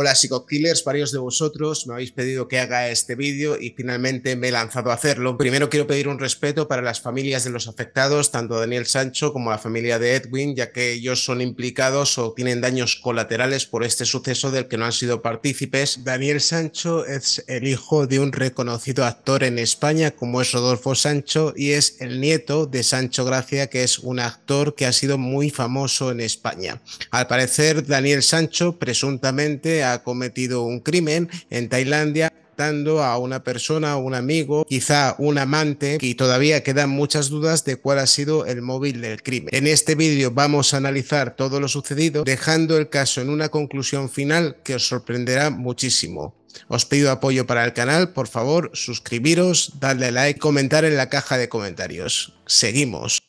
Hola Psicokillers, varios de vosotros me habéis pedido que haga este vídeo y finalmente me he lanzado a hacerlo. Primero quiero pedir un respeto para las familias de los afectados, tanto Daniel Sancho como la familia de Edwin, ya que ellos son implicados o tienen daños colaterales por este suceso del que no han sido partícipes. Daniel Sancho es el hijo de un reconocido actor en España como es Rodolfo Sancho y es el nieto de Sancho Gracia, que es un actor que ha sido muy famoso en España. Al parecer, Daniel Sancho presuntamente ha cometido un crimen en Tailandia dando a una persona, un amigo, quizá un amante, y todavía quedan muchas dudas de cuál ha sido el móvil del crimen. En este vídeo vamos a analizar todo lo sucedido, dejando el caso en una conclusión final que os sorprenderá muchísimo. Os pido apoyo para el canal, por favor, suscribiros, darle like, comentar en la caja de comentarios. Seguimos.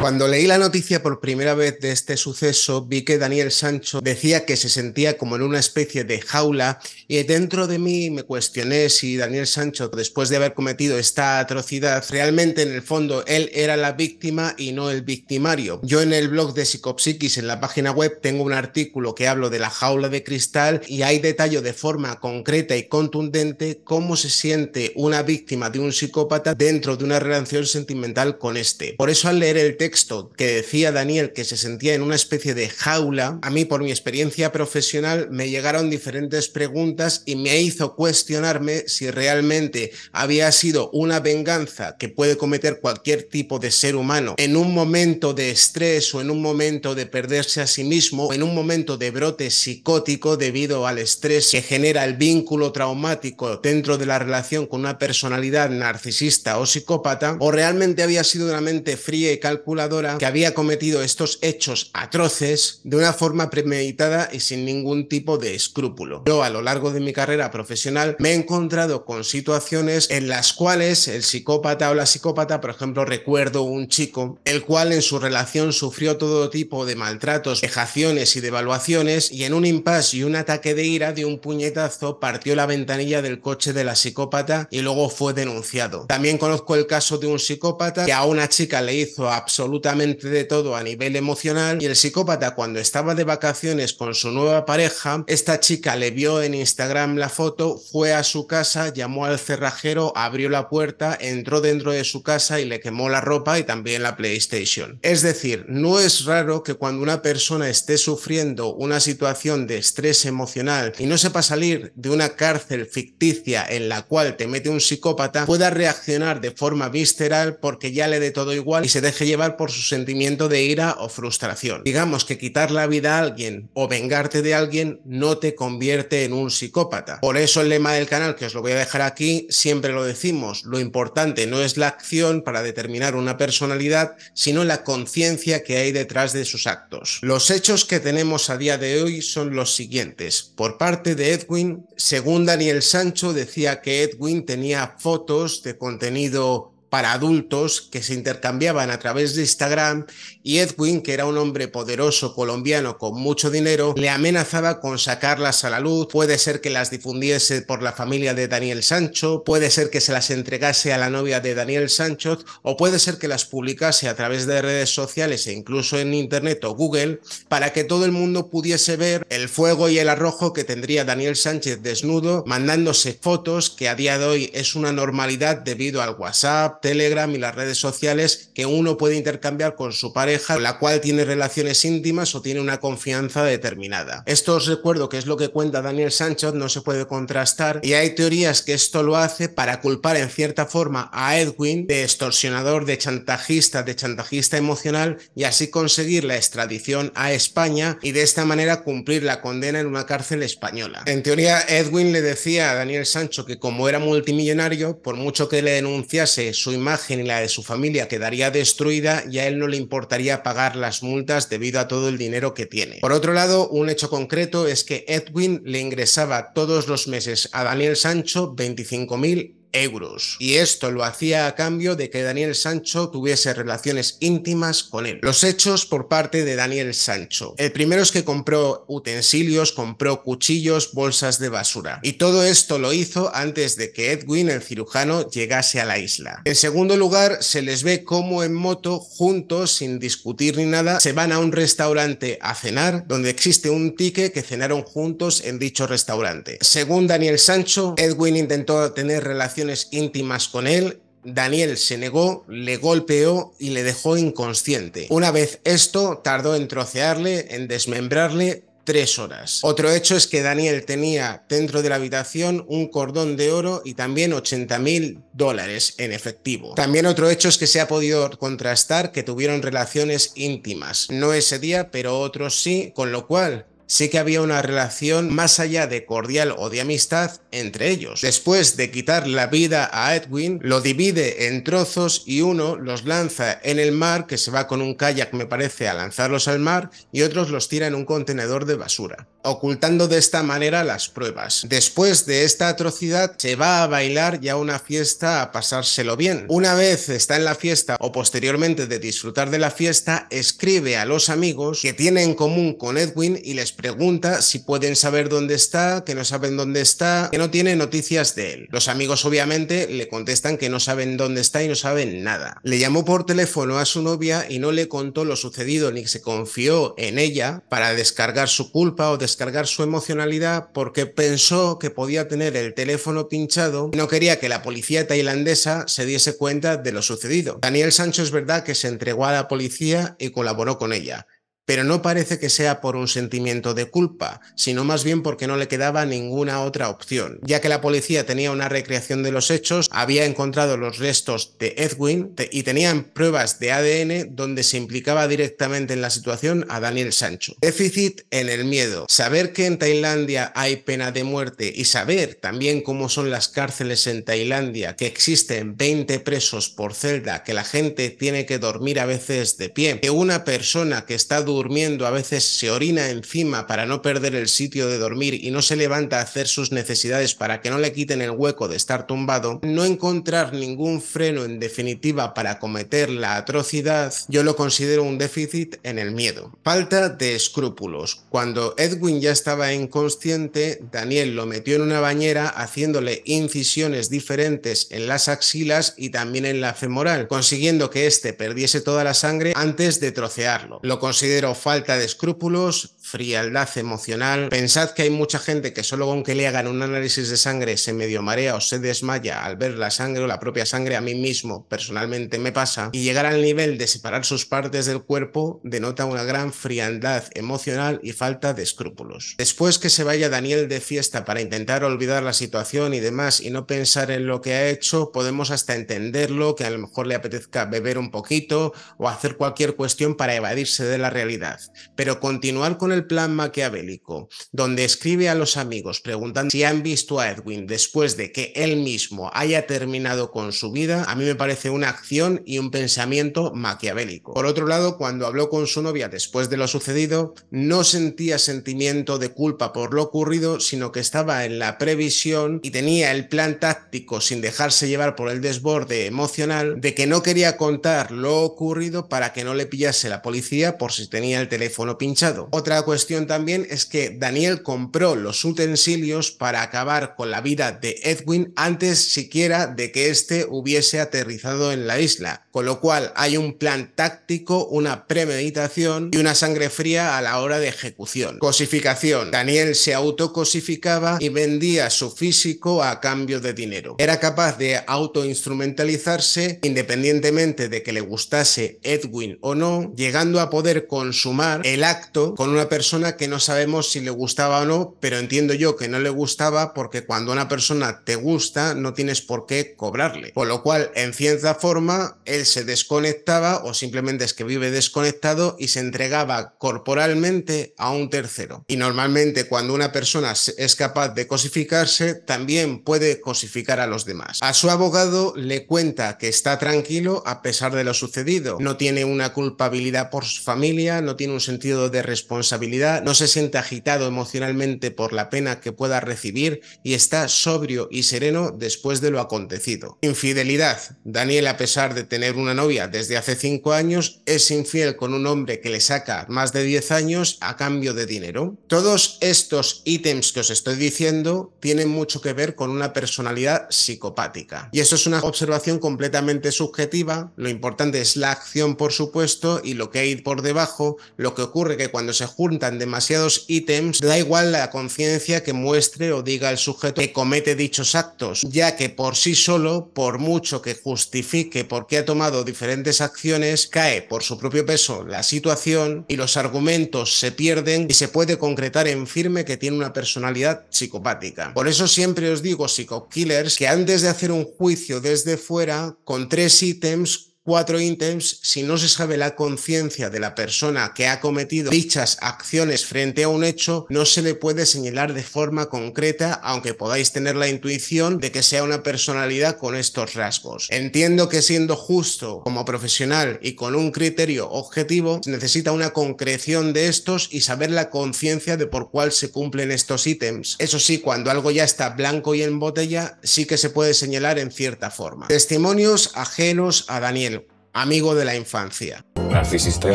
Cuando leí la noticia por primera vez de este suceso, vi que Daniel Sancho decía que se sentía como en una especie de jaula y dentro de mí me cuestioné si Daniel Sancho, después de haber cometido esta atrocidad, realmente en el fondo él era la víctima y no el victimario. Yo en el blog de Psicopsiquis, en la página web, tengo un artículo que hablo de la jaula de cristal y hay detalle de forma concreta y contundente cómo se siente una víctima de un psicópata dentro de una relación sentimental con este. Por eso al leer el texto, que decía Daniel que se sentía en una especie de jaula, a mí por mi experiencia profesional me llegaron diferentes preguntas y me hizo cuestionarme si realmente había sido una venganza que puede cometer cualquier tipo de ser humano en un momento de estrés o en un momento de perderse a sí mismo, en un momento de brote psicótico debido al estrés que genera el vínculo traumático dentro de la relación con una personalidad narcisista o psicópata, o realmente había sido una mente fría y calculada que había cometido estos hechos atroces de una forma premeditada y sin ningún tipo de escrúpulo. Yo a lo largo de mi carrera profesional me he encontrado con situaciones en las cuales el psicópata o la psicópata, por ejemplo, recuerdo un chico, el cual en su relación sufrió todo tipo de maltratos, vejaciones y devaluaciones y en un impasse y un ataque de ira de un puñetazo partió la ventanilla del coche de la psicópata y luego fue denunciado. También conozco el caso de un psicópata que a una chica le hizo absolutamente absolutamente de todo a nivel emocional y el psicópata cuando estaba de vacaciones con su nueva pareja, esta chica le vio en Instagram la foto, fue a su casa, llamó al cerrajero, abrió la puerta, entró dentro de su casa y le quemó la ropa y también la PlayStation. Es decir, no es raro que cuando una persona esté sufriendo una situación de estrés emocional y no sepa salir de una cárcel ficticia en la cual te mete un psicópata, pueda reaccionar de forma visceral porque ya le dé todo igual y se deje llevar por su sentimiento de ira o frustración. Digamos que quitar la vida a alguien o vengarte de alguien no te convierte en un psicópata. Por eso el lema del canal, que os lo voy a dejar aquí, siempre lo decimos, lo importante no es la acción para determinar una personalidad, sino la conciencia que hay detrás de sus actos. Los hechos que tenemos a día de hoy son los siguientes. Por parte de Edwin, según Daniel Sancho decía que Edwin tenía fotos de contenido para adultos que se intercambiaban a través de Instagram y Edwin, que era un hombre poderoso colombiano con mucho dinero, le amenazaba con sacarlas a la luz, puede ser que las difundiese por la familia de Daniel Sancho, puede ser que se las entregase a la novia de Daniel Sancho o puede ser que las publicase a través de redes sociales e incluso en Internet o Google para que todo el mundo pudiese ver el fuego y el arrojo que tendría Daniel Sánchez desnudo mandándose fotos que a día de hoy es una normalidad debido al WhatsApp, Telegram y las redes sociales que uno puede intercambiar con su pareja, con la cual tiene relaciones íntimas o tiene una confianza determinada. Esto os recuerdo que es lo que cuenta Daniel Sancho, no se puede contrastar y hay teorías que esto lo hace para culpar en cierta forma a Edwin de extorsionador, de chantajista, de chantajista emocional y así conseguir la extradición a España y de esta manera cumplir la condena en una cárcel española. En teoría, Edwin le decía a Daniel Sancho que como era multimillonario, por mucho que le denunciase su su imagen y la de su familia quedaría destruida y a él no le importaría pagar las multas debido a todo el dinero que tiene. Por otro lado, un hecho concreto es que Edwin le ingresaba todos los meses a Daniel Sancho 25.000 euros. Y esto lo hacía a cambio de que Daniel Sancho tuviese relaciones íntimas con él. Los hechos por parte de Daniel Sancho. El primero es que compró utensilios, compró cuchillos, bolsas de basura. Y todo esto lo hizo antes de que Edwin, el cirujano, llegase a la isla. En segundo lugar, se les ve como en moto, juntos, sin discutir ni nada, se van a un restaurante a cenar, donde existe un tique que cenaron juntos en dicho restaurante. Según Daniel Sancho, Edwin intentó tener relaciones relaciones íntimas con él, Daniel se negó, le golpeó y le dejó inconsciente. Una vez esto, tardó en trocearle, en desmembrarle, tres horas. Otro hecho es que Daniel tenía dentro de la habitación un cordón de oro y también 80 mil dólares en efectivo. También otro hecho es que se ha podido contrastar que tuvieron relaciones íntimas, no ese día, pero otros sí, con lo cual sí que había una relación más allá de cordial o de amistad entre ellos. Después de quitar la vida a Edwin, lo divide en trozos y uno los lanza en el mar, que se va con un kayak me parece a lanzarlos al mar, y otros los tira en un contenedor de basura ocultando de esta manera las pruebas. Después de esta atrocidad se va a bailar ya una fiesta a pasárselo bien. Una vez está en la fiesta o posteriormente de disfrutar de la fiesta, escribe a los amigos que tiene en común con Edwin y les pregunta si pueden saber dónde está, que no saben dónde está, que no tiene noticias de él. Los amigos obviamente le contestan que no saben dónde está y no saben nada. Le llamó por teléfono a su novia y no le contó lo sucedido ni se confió en ella para descargar su culpa o descargar descargar su emocionalidad porque pensó que podía tener el teléfono pinchado y no quería que la policía tailandesa se diese cuenta de lo sucedido. Daniel Sancho es verdad que se entregó a la policía y colaboró con ella pero no parece que sea por un sentimiento de culpa, sino más bien porque no le quedaba ninguna otra opción. Ya que la policía tenía una recreación de los hechos, había encontrado los restos de Edwin y tenían pruebas de ADN donde se implicaba directamente en la situación a Daniel Sancho. Déficit en el miedo. Saber que en Tailandia hay pena de muerte y saber también cómo son las cárceles en Tailandia, que existen 20 presos por celda, que la gente tiene que dormir a veces de pie, que una persona que está durmiendo durmiendo a veces se orina encima para no perder el sitio de dormir y no se levanta a hacer sus necesidades para que no le quiten el hueco de estar tumbado, no encontrar ningún freno en definitiva para cometer la atrocidad, yo lo considero un déficit en el miedo. Falta de escrúpulos. Cuando Edwin ya estaba inconsciente, Daniel lo metió en una bañera haciéndole incisiones diferentes en las axilas y también en la femoral, consiguiendo que éste perdiese toda la sangre antes de trocearlo. Lo considero o falta de escrúpulos frialdad emocional. Pensad que hay mucha gente que solo aunque le hagan un análisis de sangre se medio marea o se desmaya al ver la sangre o la propia sangre. A mí mismo personalmente me pasa. Y llegar al nivel de separar sus partes del cuerpo denota una gran frialdad emocional y falta de escrúpulos. Después que se vaya Daniel de fiesta para intentar olvidar la situación y demás y no pensar en lo que ha hecho, podemos hasta entenderlo, que a lo mejor le apetezca beber un poquito o hacer cualquier cuestión para evadirse de la realidad. Pero continuar con el plan maquiavélico, donde escribe a los amigos preguntando si han visto a Edwin después de que él mismo haya terminado con su vida, a mí me parece una acción y un pensamiento maquiavélico. Por otro lado, cuando habló con su novia después de lo sucedido, no sentía sentimiento de culpa por lo ocurrido, sino que estaba en la previsión y tenía el plan táctico sin dejarse llevar por el desborde emocional de que no quería contar lo ocurrido para que no le pillase la policía por si tenía el teléfono pinchado. Otra cuestión también es que Daniel compró los utensilios para acabar con la vida de Edwin antes siquiera de que éste hubiese aterrizado en la isla, con lo cual hay un plan táctico, una premeditación y una sangre fría a la hora de ejecución. Cosificación. Daniel se autocosificaba y vendía su físico a cambio de dinero. Era capaz de autoinstrumentalizarse independientemente de que le gustase Edwin o no, llegando a poder consumar el acto con una persona que no sabemos si le gustaba o no, pero entiendo yo que no le gustaba porque cuando una persona te gusta no tienes por qué cobrarle. por lo cual, en cierta forma, él se desconectaba o simplemente es que vive desconectado y se entregaba corporalmente a un tercero. Y normalmente cuando una persona es capaz de cosificarse, también puede cosificar a los demás. A su abogado le cuenta que está tranquilo a pesar de lo sucedido. No tiene una culpabilidad por su familia, no tiene un sentido de responsabilidad no se siente agitado emocionalmente por la pena que pueda recibir y está sobrio y sereno después de lo acontecido. Infidelidad. Daniel, a pesar de tener una novia desde hace cinco años, es infiel con un hombre que le saca más de 10 años a cambio de dinero. Todos estos ítems que os estoy diciendo tienen mucho que ver con una personalidad psicopática. Y eso es una observación completamente subjetiva. Lo importante es la acción, por supuesto, y lo que hay por debajo. Lo que ocurre que cuando se jura demasiados ítems, da igual la conciencia que muestre o diga el sujeto que comete dichos actos, ya que por sí solo, por mucho que justifique por qué ha tomado diferentes acciones, cae por su propio peso la situación y los argumentos se pierden y se puede concretar en firme que tiene una personalidad psicopática. Por eso siempre os digo, psicokillers, que antes de hacer un juicio desde fuera, con tres ítems, cuatro ítems, si no se sabe la conciencia de la persona que ha cometido dichas acciones frente a un hecho, no se le puede señalar de forma concreta, aunque podáis tener la intuición de que sea una personalidad con estos rasgos. Entiendo que siendo justo como profesional y con un criterio objetivo, se necesita una concreción de estos y saber la conciencia de por cuál se cumplen estos ítems. Eso sí, cuando algo ya está blanco y en botella, sí que se puede señalar en cierta forma. Testimonios ajenos a Daniel amigo de la infancia narcisista y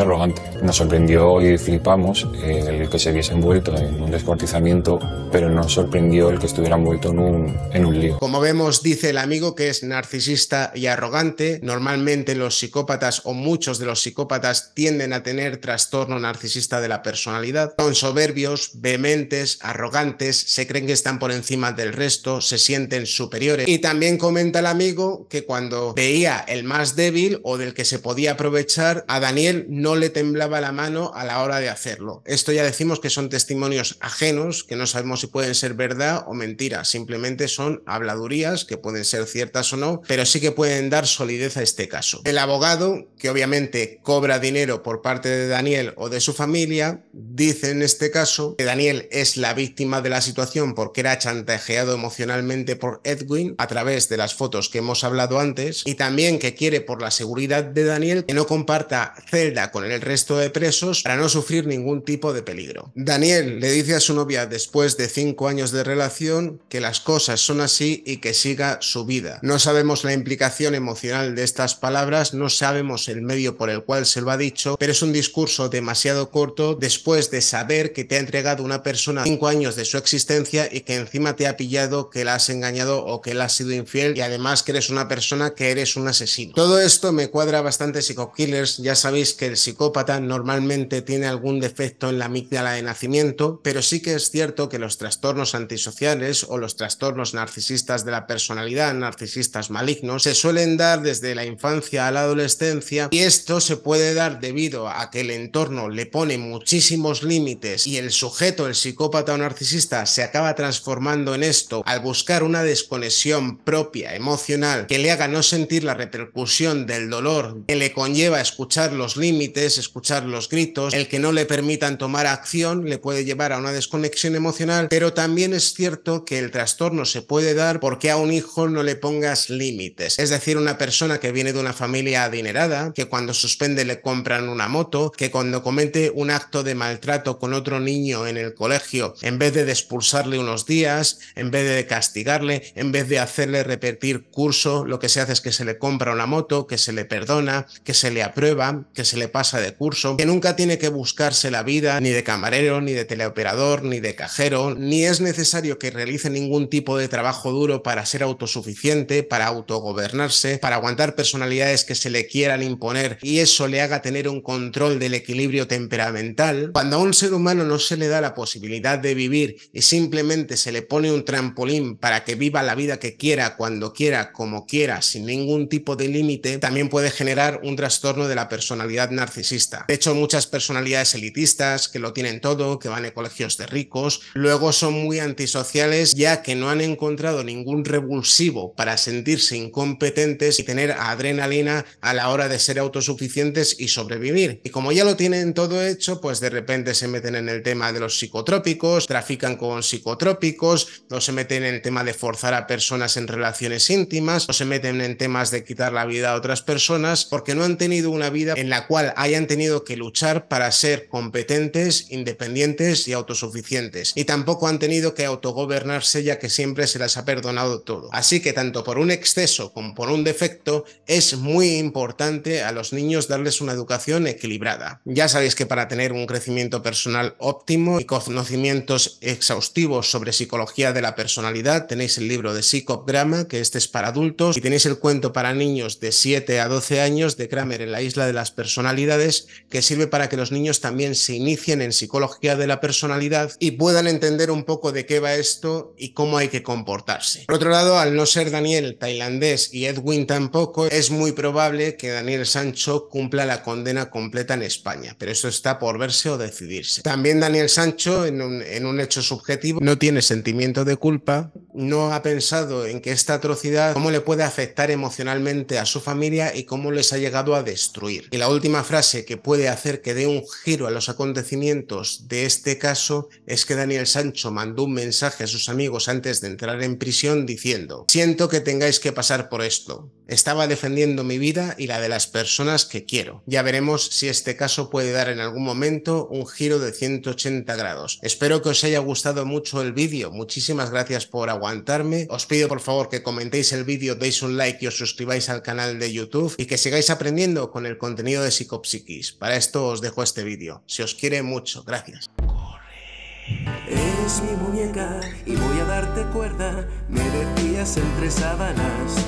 arrogante. Nos sorprendió y flipamos eh, el que se viese envuelto en un descuartizamiento, pero nos sorprendió el que estuviera envuelto en un, en un lío. Como vemos, dice el amigo que es narcisista y arrogante. Normalmente los psicópatas o muchos de los psicópatas tienden a tener trastorno narcisista de la personalidad. Son soberbios, vehementes, arrogantes, se creen que están por encima del resto, se sienten superiores. Y también comenta el amigo que cuando veía el más débil o del que se podía aprovechar, a Daniel no le temblaba la mano a la hora de hacerlo. Esto ya decimos que son testimonios ajenos, que no sabemos si pueden ser verdad o mentira, simplemente son habladurías que pueden ser ciertas o no, pero sí que pueden dar solidez a este caso. El abogado, que obviamente cobra dinero por parte de Daniel o de su familia, dice en este caso que Daniel es la víctima de la situación porque era chantajeado emocionalmente por Edwin a través de las fotos que hemos hablado antes y también que quiere por la seguridad de Daniel que no comparta celda con el resto de presos para no sufrir ningún tipo de peligro. Daniel le dice a su novia después de cinco años de relación que las cosas son así y que siga su vida. No sabemos la implicación emocional de estas palabras, no sabemos el medio por el cual se lo ha dicho, pero es un discurso demasiado corto después de saber que te ha entregado una persona cinco años de su existencia y que encima te ha pillado que la has engañado o que la has sido infiel y además que eres una persona que eres un asesino. Todo esto me cuadra bastante psico Killers, ya sabéis que el psicópata normalmente tiene algún defecto en la amígdala de nacimiento, pero sí que es cierto que los trastornos antisociales o los trastornos narcisistas de la personalidad, narcisistas malignos, se suelen dar desde la infancia a la adolescencia y esto se puede dar debido a que el entorno le pone muchísimos límites y el sujeto, el psicópata o narcisista, se acaba transformando en esto al buscar una desconexión propia, emocional, que le haga no sentir la repercusión del dolor que le conlleva escuchar los límites, escuchar los gritos, el que no le permitan tomar acción le puede llevar a una desconexión emocional, pero también es cierto que el trastorno se puede dar porque a un hijo no le pongas límites. Es decir, una persona que viene de una familia adinerada, que cuando suspende le compran una moto, que cuando comete un acto de maltrato con otro niño en el colegio, en vez de expulsarle unos días, en vez de castigarle, en vez de hacerle repetir curso, lo que se hace es que se le compra una moto, que se le perdona, que se le aprueba, que se le pasa de curso, que nunca tiene que buscarse la vida ni de camarero, ni de teleoperador, ni de cajero, ni es necesario que realice ningún tipo de trabajo duro para ser autosuficiente, para autogobernarse, para aguantar personalidades que se le quieran imponer y eso le haga tener un control del equilibrio temperamental. Cuando a un ser humano no se le da la posibilidad de vivir y simplemente se le pone un trampolín para que viva la vida que quiera, cuando quiera, como quiera, sin ningún tipo de límite, también puede generar un trastorno de la persona personalidad narcisista. De hecho, muchas personalidades elitistas que lo tienen todo, que van a colegios de ricos, luego son muy antisociales ya que no han encontrado ningún revulsivo para sentirse incompetentes y tener adrenalina a la hora de ser autosuficientes y sobrevivir. Y como ya lo tienen todo hecho, pues de repente se meten en el tema de los psicotrópicos, trafican con psicotrópicos, no se meten en el tema de forzar a personas en relaciones íntimas, o se meten en temas de quitar la vida a otras personas porque no han tenido una vida en la cual hayan tenido que luchar para ser competentes, independientes y autosuficientes. Y tampoco han tenido que autogobernarse ya que siempre se les ha perdonado todo. Así que tanto por un exceso como por un defecto es muy importante a los niños darles una educación equilibrada. Ya sabéis que para tener un crecimiento personal óptimo y conocimientos exhaustivos sobre psicología de la personalidad tenéis el libro de Drama, que este es para adultos, y tenéis el cuento para niños de 7 a 12 años de Kramer en la isla de las personalidades que sirve para que los niños también se inicien en psicología de la personalidad y puedan entender un poco de qué va esto y cómo hay que comportarse. Por otro lado, al no ser Daniel tailandés y Edwin tampoco, es muy probable que Daniel Sancho cumpla la condena completa en España, pero eso está por verse o decidirse. También Daniel Sancho, en un, en un hecho subjetivo, no tiene sentimiento de culpa no ha pensado en que esta atrocidad, cómo le puede afectar emocionalmente a su familia y cómo les ha llegado a destruir. Y la última frase que puede hacer que dé un giro a los acontecimientos de este caso es que Daniel Sancho mandó un mensaje a sus amigos antes de entrar en prisión diciendo, siento que tengáis que pasar por esto, estaba defendiendo mi vida y la de las personas que quiero. Ya veremos si este caso puede dar en algún momento un giro de 180 grados. Espero que os haya gustado mucho el vídeo. Muchísimas gracias por aguantarme. Os pido por favor que comentéis el vídeo, deis un like y os suscribáis al canal de YouTube y que sigáis aprendiendo con el contenido de Psicopsiquis. Para esto os dejo este vídeo. si os quiere mucho. Gracias. mi muñeca y voy a darte cuerda, me decías entre